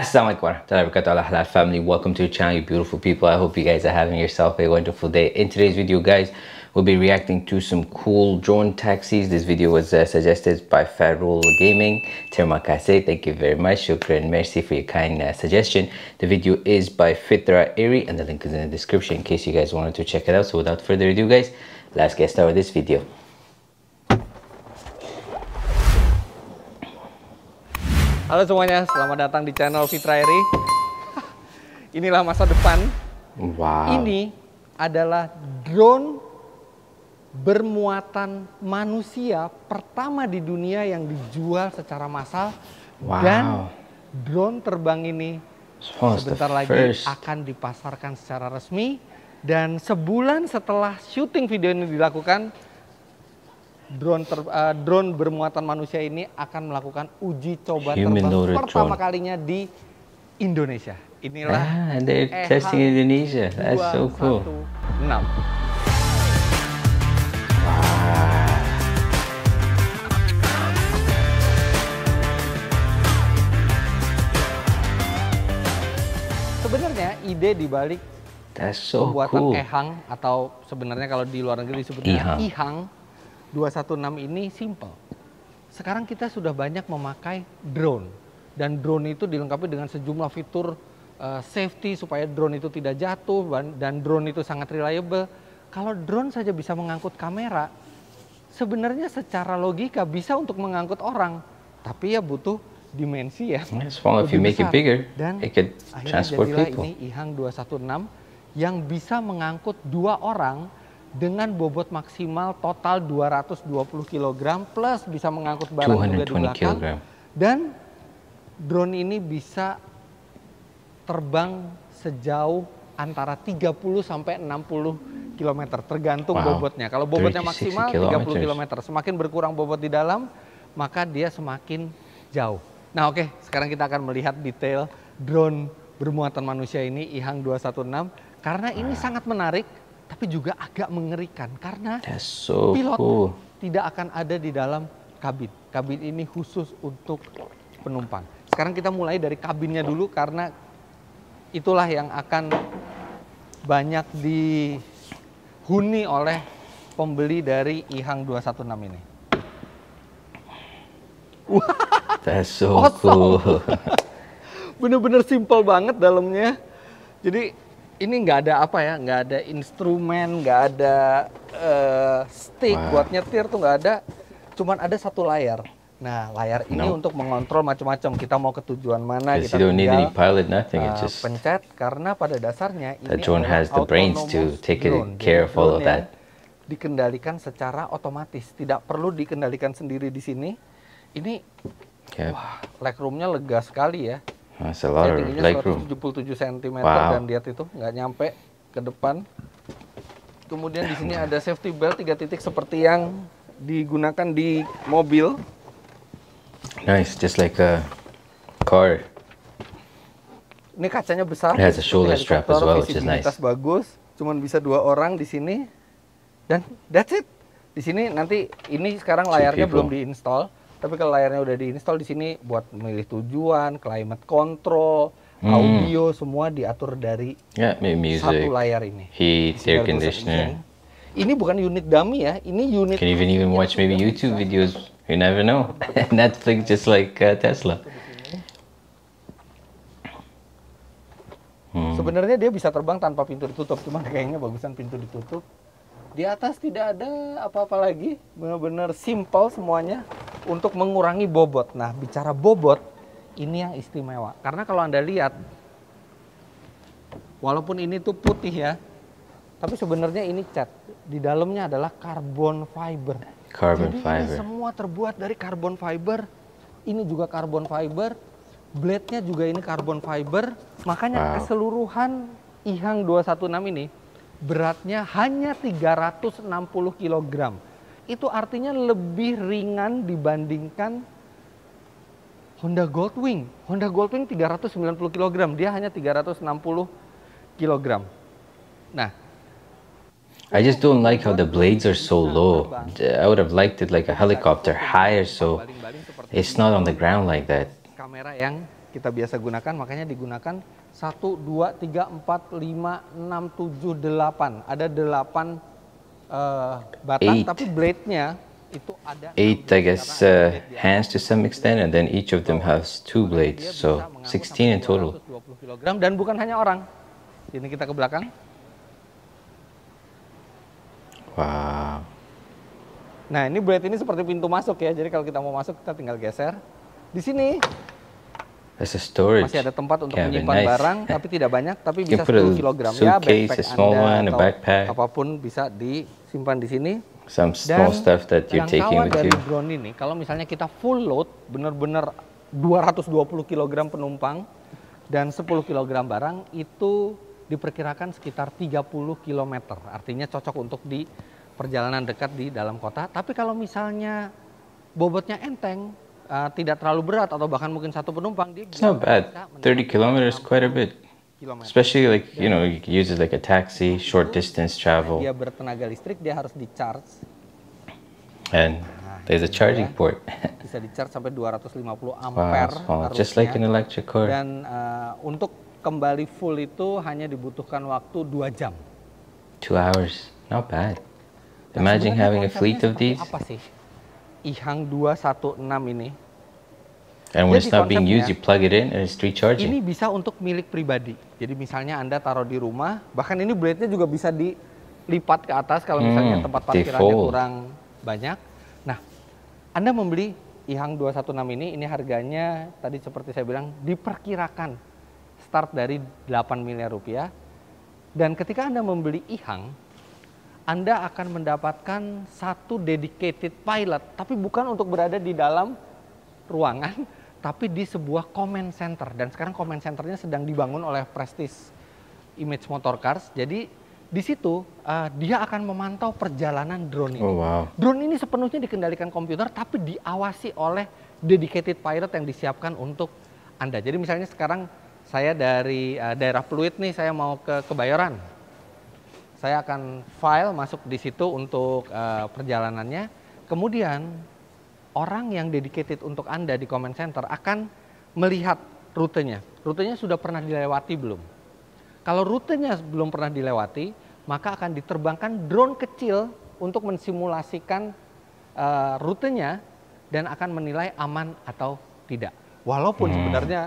Assalamualaikum warahmatullahi wabarakatuh halal family welcome to the channel you beautiful people I hope you guys are having yourself a wonderful day in today's video guys we'll be reacting to some cool drone taxis this video was uh, suggested by Farol Gaming Terima kasih thank you very much shukran merci for your kind uh, suggestion the video is by Fitra Airy and the link is in the description in case you guys wanted to check it out so without further ado guys let's get started with this video Halo semuanya, selamat datang di channel Fitra Eri. Inilah masa depan. Wow. Ini adalah drone bermuatan manusia pertama di dunia yang dijual secara massal wow. dan drone terbang ini sebentar lagi akan dipasarkan secara resmi dan sebulan setelah syuting video ini dilakukan drone ter, uh, drone bermuatan manusia ini akan melakukan uji coba Human terbang pertama drone. kalinya di Indonesia. Inilah ah, eh, testing Indonesia. That's so cool. 6. sebenarnya ide di balik so pembuatan cool. ehang atau sebenarnya kalau di luar negeri disebutnya ihang. ihang 216 ini simple. Sekarang kita sudah banyak memakai drone dan drone itu dilengkapi dengan sejumlah fitur uh, safety supaya drone itu tidak jatuh dan drone itu sangat reliable. Kalau drone saja bisa mengangkut kamera, sebenarnya secara logika bisa untuk mengangkut orang, tapi ya butuh dimensi ya. As long as you make it bigger, dan it could transport people. ini IHANG 216 yang bisa mengangkut dua orang dengan bobot maksimal total 220 kg plus bisa mengangkut barang juga di belakang. Kilogram. Dan drone ini bisa terbang sejauh antara 30 sampai 60 km tergantung wow. bobotnya. Kalau bobotnya maksimal tiga 30 km, semakin berkurang bobot di dalam, maka dia semakin jauh. Nah, oke, okay, sekarang kita akan melihat detail drone bermuatan manusia ini IHANG 216 karena ini sangat menarik tapi juga agak mengerikan karena so pilot tidak akan ada di dalam kabin. Kabin ini khusus untuk penumpang. Sekarang kita mulai dari kabinnya dulu karena itulah yang akan banyak dihuni oleh pembeli dari Ihang 216 ini. That's so cool. Bener-bener simpel banget dalamnya. Jadi ini nggak ada apa ya, nggak ada instrumen, nggak ada uh, stick Wah. buat nyetir tuh nggak ada. Cuman ada satu layar. Nah, layar ini no. untuk mengontrol macam-macam. Kita mau ke tujuan mana, kita you don't tinggal, need pilot, nothing. Uh, just pencet karena pada dasarnya ini drone has the brains to take drone. care of all of that. Dikendalikan secara otomatis, tidak perlu dikendalikan sendiri di sini. Ini, yeah. wah, legroomnya lega sekali ya. That's a lot Saya tingginya 177 cm wow. dan dia itu nggak nyampe ke depan. Kemudian di sini ada safety belt tiga titik seperti yang digunakan di mobil. Nice, just like a car. Ini kacanya besar. It has a shoulder strap as well, which is nice. bagus, cuman bisa dua orang di sini. Dan that's it. Di sini nanti ini sekarang layarnya belum diinstal tapi kalau layarnya udah diinstal di sini buat memilih tujuan, climate control, hmm. audio semua diatur dari yeah, music. satu layar ini. Heat, air conditioner. Ini bukan unit dummy ya, ini unit. Can even even watch maybe YouTube videos. You never know. Netflix just like uh, Tesla. Hmm. Sebenarnya dia bisa terbang tanpa pintu ditutup, cuma kayaknya bagusan pintu ditutup di atas tidak ada apa-apa lagi, benar-benar simple semuanya untuk mengurangi bobot. Nah, bicara bobot ini yang istimewa. Karena kalau Anda lihat walaupun ini tuh putih ya, tapi sebenarnya ini cat. Di dalamnya adalah carbon fiber. Carbon Jadi fiber. Ini semua terbuat dari carbon fiber. Ini juga carbon fiber. Blade-nya juga ini carbon fiber. Makanya wow. keseluruhan IHANG 216 ini beratnya hanya 360 kg. Itu artinya lebih ringan dibandingkan Honda Goldwing. Honda Goldwing 390 kg, dia hanya 360 kg. Nah, I just don't like how the blades are so nah, low. I would have liked it like a helicopter higher so it's not on the ground like that. Kamera yang kita biasa gunakan makanya digunakan satu dua tiga empat lima enam tujuh delapan ada delapan uh, batang eight. tapi blade-nya itu ada eight I guess uh, hands to some extent and then each of them has two blades so 16 in total kg dan bukan hanya orang ini kita ke belakang wow nah ini blade ini seperti pintu masuk ya jadi kalau kita mau masuk kita tinggal geser di sini as a storage. Masih ada tempat untuk menyimpan nice. barang, tapi tidak banyak, tapi bisa 10 kg ya, backpack Anda one, atau apapun bisa disimpan di sini. Some small Dan stuff that you're taking with dari you. drone ini, kalau misalnya kita full load, benar-benar 220 kg penumpang dan 10 kg barang itu diperkirakan sekitar 30 km. Artinya cocok untuk di perjalanan dekat di dalam kota. Tapi kalau misalnya bobotnya enteng, uh, tidak terlalu berat atau bahkan mungkin satu penumpang dia It's not bad. 30 kilometers quite a bit. Especially like you know you can use it like a taxi, nah, short distance travel. Dia bertenaga listrik, dia harus di charge. And nah, there's a charging port. Bisa di charge sampai 250 ampere. Wow, Just like an electric car. Dan uh, untuk kembali full itu hanya dibutuhkan waktu 2 jam. Two hours, not bad. Nah, Imagine having a fleet of these. Apa sih? Ihang 216 ini. And when it's not being used, you plug it in and it's recharging. Ini bisa untuk milik pribadi. Jadi misalnya Anda taruh di rumah, bahkan ini blade-nya juga bisa dilipat ke atas kalau misalnya hmm, tempat parkirannya kurang banyak. Nah, Anda membeli Ihang 216 ini, ini harganya tadi seperti saya bilang diperkirakan start dari 8 miliar rupiah. Dan ketika Anda membeli Ihang, anda akan mendapatkan satu dedicated pilot, tapi bukan untuk berada di dalam ruangan, tapi di sebuah comment center. Dan sekarang comment centernya sedang dibangun oleh Prestige Image Motor Cars. Jadi di situ uh, dia akan memantau perjalanan drone ini. Oh, wow. Drone ini sepenuhnya dikendalikan komputer, tapi diawasi oleh dedicated pilot yang disiapkan untuk Anda. Jadi misalnya sekarang saya dari uh, daerah Pluit nih, saya mau ke Kebayoran saya akan file masuk di situ untuk uh, perjalanannya. Kemudian orang yang dedicated untuk Anda di comment center akan melihat rutenya. Rutenya sudah pernah dilewati belum? Kalau rutenya belum pernah dilewati, maka akan diterbangkan drone kecil untuk mensimulasikan uh, rutenya dan akan menilai aman atau tidak. Walaupun hmm. sebenarnya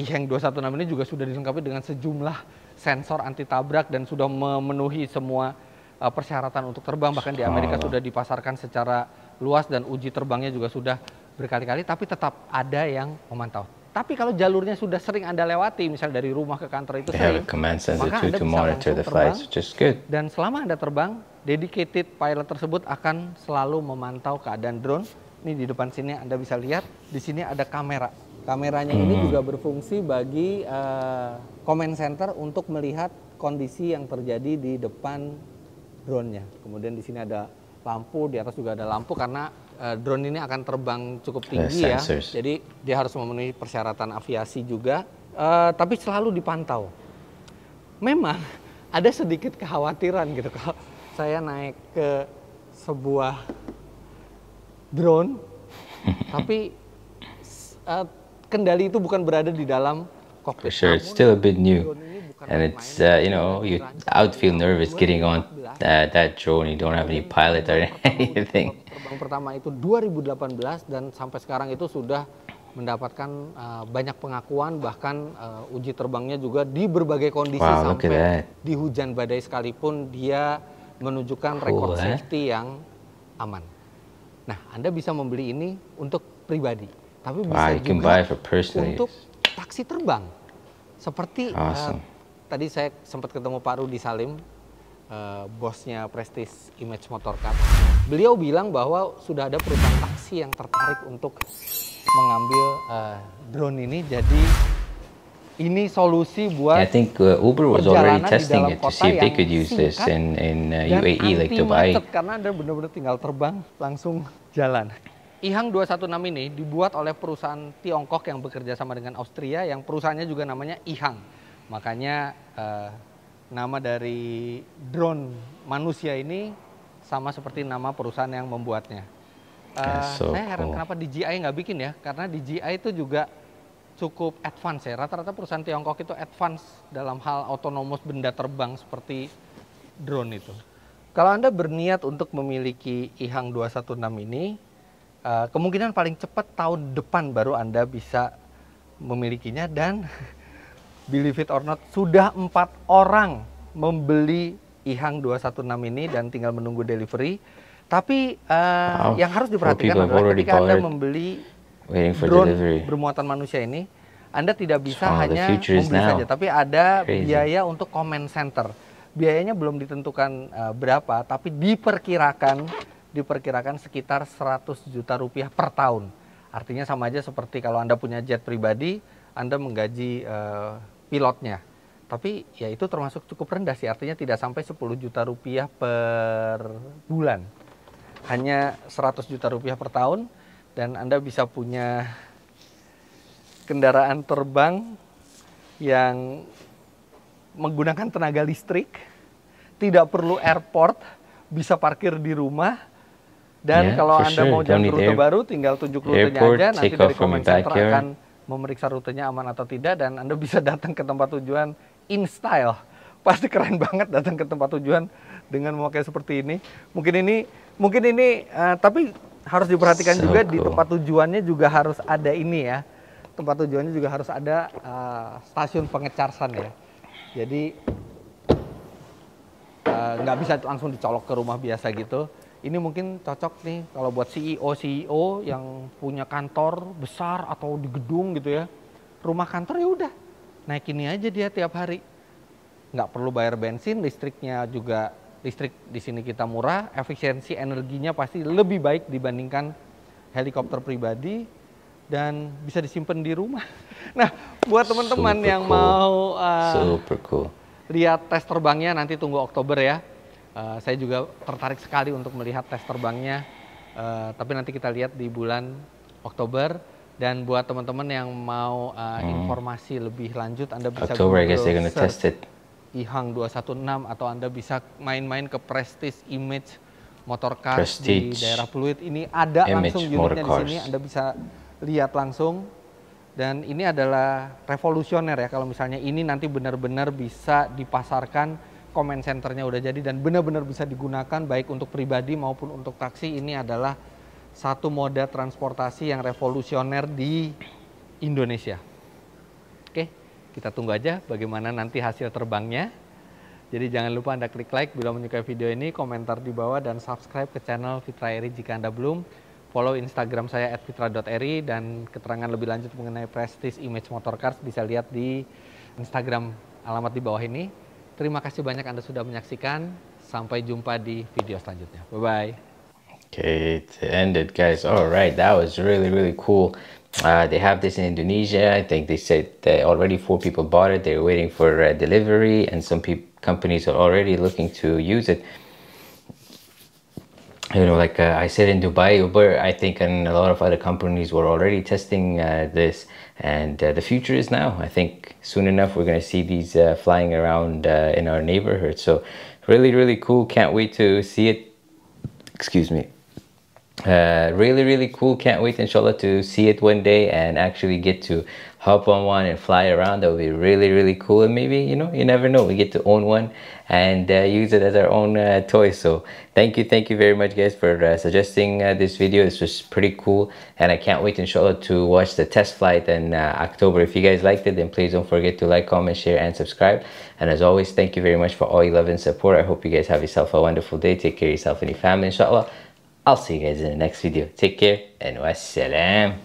IHENG 216 ini juga sudah dilengkapi dengan sejumlah sensor anti tabrak dan sudah memenuhi semua uh, persyaratan untuk terbang bahkan di Amerika sudah dipasarkan secara luas dan uji terbangnya juga sudah berkali-kali tapi tetap ada yang memantau. Tapi kalau jalurnya sudah sering Anda lewati, misalnya dari rumah ke kantor itu sering, maka Anda bisa monitor the flights, terbang, which is good. Dan selama Anda terbang, dedicated pilot tersebut akan selalu memantau keadaan drone. Ini di depan sini Anda bisa lihat, di sini ada kamera Kameranya hmm. ini juga berfungsi bagi uh, comment center untuk melihat kondisi yang terjadi di depan drone-nya. Kemudian di sini ada lampu, di atas juga ada lampu karena uh, drone ini akan terbang cukup tinggi ya. Jadi dia harus memenuhi persyaratan aviasi juga, uh, tapi selalu dipantau. Memang ada sedikit kekhawatiran gitu kalau saya naik ke sebuah drone, tapi uh, kendali itu bukan berada di dalam kokpit. sure, it's still a bit new. And it's, uh, you know, you, I would feel nervous getting on that, that drone. You don't have any pilot or anything. Terbang pertama itu 2018 dan sampai sekarang itu sudah mendapatkan uh, banyak pengakuan bahkan uh, uji terbangnya juga di berbagai kondisi wow, sampai di hujan badai sekalipun dia menunjukkan cool, rekor eh? safety yang aman. Nah, Anda bisa membeli ini untuk pribadi tapi bisa wow, juga buy for untuk taksi terbang. Seperti eh, awesome. uh, tadi saya sempat ketemu Pak Rudi Salim, uh, bosnya Prestige Image Motor Cup. Beliau bilang bahwa sudah ada perusahaan taksi yang tertarik untuk mengambil uh, drone ini jadi ini solusi buat I think uh, Uber was already testing it to see if they could use this in in uh, UAE like Dubai. Karena ada benar-benar tinggal terbang langsung jalan. IHANG 216 ini dibuat oleh perusahaan Tiongkok yang bekerja sama dengan Austria yang perusahaannya juga namanya IHANG. Makanya eh, nama dari drone manusia ini sama seperti nama perusahaan yang membuatnya. Uh, so saya heran cool. kenapa DJI nggak bikin ya, karena DJI itu juga cukup advance ya. Rata-rata perusahaan Tiongkok itu advance dalam hal autonomous benda terbang seperti drone itu. Kalau Anda berniat untuk memiliki IHANG 216 ini, Eh, kemungkinan paling cepat tahun depan baru Anda bisa memilikinya dan believe it or not sudah empat orang membeli Ihang 216 ini dan tinggal menunggu delivery. Tapi uh, wow. yang harus diperhatikan adalah ketika Anda membeli drone delivery. bermuatan manusia ini, Anda tidak bisa wow, hanya membeli saja, tapi ada Crazy. biaya untuk comment center. Biayanya belum ditentukan uh, berapa, tapi diperkirakan diperkirakan sekitar 100 juta rupiah per tahun. Artinya sama aja seperti kalau Anda punya jet pribadi, Anda menggaji uh, pilotnya. Tapi ya itu termasuk cukup rendah sih, artinya tidak sampai 10 juta rupiah per bulan. Hanya 100 juta rupiah per tahun dan Anda bisa punya kendaraan terbang yang menggunakan tenaga listrik, tidak perlu airport, bisa parkir di rumah, dan yeah, kalau Anda sure. mau jalan rute air... baru, tinggal tunjuk rutenya airport, aja. Nanti dari komen center akan memeriksa rutenya aman atau tidak. Dan Anda bisa datang ke tempat tujuan in style. Pasti keren banget datang ke tempat tujuan dengan memakai seperti ini. Mungkin ini, mungkin ini, uh, tapi harus diperhatikan so juga cool. di tempat tujuannya juga harus ada ini ya. Tempat tujuannya juga harus ada uh, stasiun pengecarsan ya. Jadi eh, nggak uh, bisa langsung dicolok ke rumah biasa gitu ini mungkin cocok nih kalau buat CEO CEO yang punya kantor besar atau di gedung gitu ya rumah kantor ya udah naik ini aja dia tiap hari nggak perlu bayar bensin listriknya juga listrik di sini kita murah efisiensi energinya pasti lebih baik dibandingkan helikopter pribadi dan bisa disimpan di rumah nah buat teman-teman yang cool. mau uh, super cool lihat tes terbangnya nanti tunggu Oktober ya Eh, saya juga tertarik sekali untuk melihat tes terbangnya. Uh, tapi nanti kita lihat di bulan Oktober. Dan buat teman-teman yang mau uh, hmm. informasi lebih lanjut, Anda bisa Oktober, Google IHANG 216 atau Anda bisa main-main ke Prestige Image Motor Car di daerah Pluit. Ini ada Image langsung unitnya di sini, Anda bisa lihat langsung. Dan ini adalah revolusioner ya kalau misalnya ini nanti benar-benar bisa dipasarkan comment centernya udah jadi dan benar-benar bisa digunakan baik untuk pribadi maupun untuk taksi ini adalah satu moda transportasi yang revolusioner di Indonesia. Oke, kita tunggu aja bagaimana nanti hasil terbangnya. Jadi jangan lupa Anda klik like bila menyukai video ini, komentar di bawah, dan subscribe ke channel Fitra Eri jika Anda belum. Follow Instagram saya at fitra.eri dan keterangan lebih lanjut mengenai Prestige Image Motorcars bisa lihat di Instagram alamat di bawah ini. Terima kasih banyak Anda sudah menyaksikan. Sampai jumpa di video selanjutnya. Bye-bye. Okay, it ended, guys. All right, that was really, really cool. Uh, they have this in Indonesia. I think they said that already four people bought it. They're waiting for uh, delivery, and some companies are already looking to use it. you know, like uh, I said in Dubai, Uber, I think, and a lot of other companies were already testing uh, this, and uh, the future is now. I think soon enough we're going to see these uh, flying around uh, in our neighborhood. So, really, really cool. Can't wait to see it. Excuse me. Uh, really, really cool. Can't wait, inshallah, to see it one day and actually get to hop on one and fly around that would be really really cool and maybe you know you never know we get to own one and uh, use it as our own uh, toy so thank you thank you very much guys for uh, suggesting uh, this video this was pretty cool and i can't wait inshallah to watch the test flight in uh, october if you guys liked it then please don't forget to like comment share and subscribe and as always thank you very much for all your love and support i hope you guys have yourself a wonderful day take care of yourself and your family inshallah i'll see you guys in the next video take care and wassalam